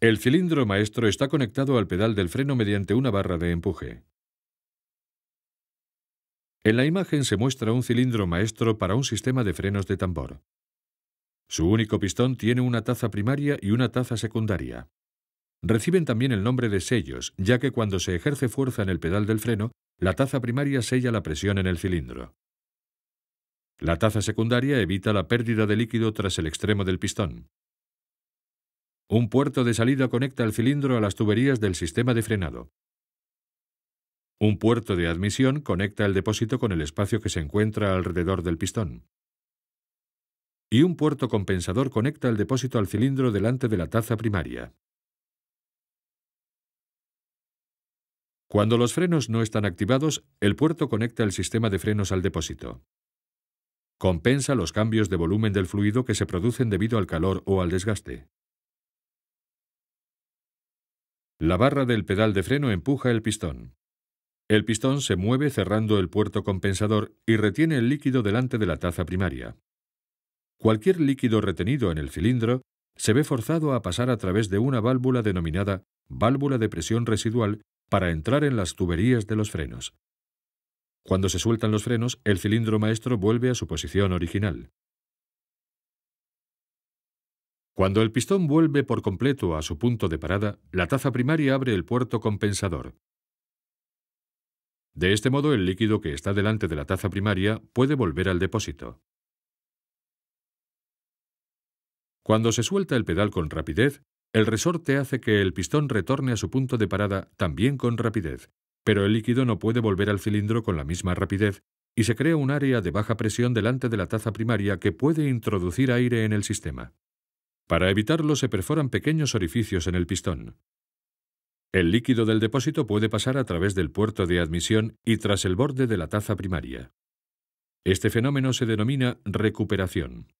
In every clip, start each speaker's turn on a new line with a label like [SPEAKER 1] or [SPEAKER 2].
[SPEAKER 1] El cilindro maestro está conectado al pedal del freno mediante una barra de empuje. En la imagen se muestra un cilindro maestro para un sistema de frenos de tambor. Su único pistón tiene una taza primaria y una taza secundaria. Reciben también el nombre de sellos, ya que cuando se ejerce fuerza en el pedal del freno, la taza primaria sella la presión en el cilindro. La taza secundaria evita la pérdida de líquido tras el extremo del pistón. Un puerto de salida conecta el cilindro a las tuberías del sistema de frenado. Un puerto de admisión conecta el depósito con el espacio que se encuentra alrededor del pistón. Y un puerto compensador conecta el depósito al cilindro delante de la taza primaria. Cuando los frenos no están activados, el puerto conecta el sistema de frenos al depósito. Compensa los cambios de volumen del fluido que se producen debido al calor o al desgaste. La barra del pedal de freno empuja el pistón. El pistón se mueve cerrando el puerto compensador y retiene el líquido delante de la taza primaria. Cualquier líquido retenido en el cilindro se ve forzado a pasar a través de una válvula denominada válvula de presión residual para entrar en las tuberías de los frenos. Cuando se sueltan los frenos, el cilindro maestro vuelve a su posición original. Cuando el pistón vuelve por completo a su punto de parada, la taza primaria abre el puerto compensador. De este modo, el líquido que está delante de la taza primaria puede volver al depósito. Cuando se suelta el pedal con rapidez, el resorte hace que el pistón retorne a su punto de parada también con rapidez, pero el líquido no puede volver al cilindro con la misma rapidez y se crea un área de baja presión delante de la taza primaria que puede introducir aire en el sistema. Para evitarlo se perforan pequeños orificios en el pistón. El líquido del depósito puede pasar a través del puerto de admisión y tras el borde de la taza primaria. Este fenómeno se denomina recuperación.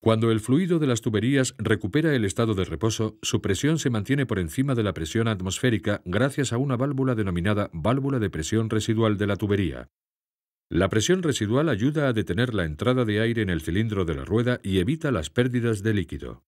[SPEAKER 1] Cuando el fluido de las tuberías recupera el estado de reposo, su presión se mantiene por encima de la presión atmosférica gracias a una válvula denominada válvula de presión residual de la tubería, la presión residual ayuda a detener la entrada de aire en el cilindro de la rueda y evita las pérdidas de líquido.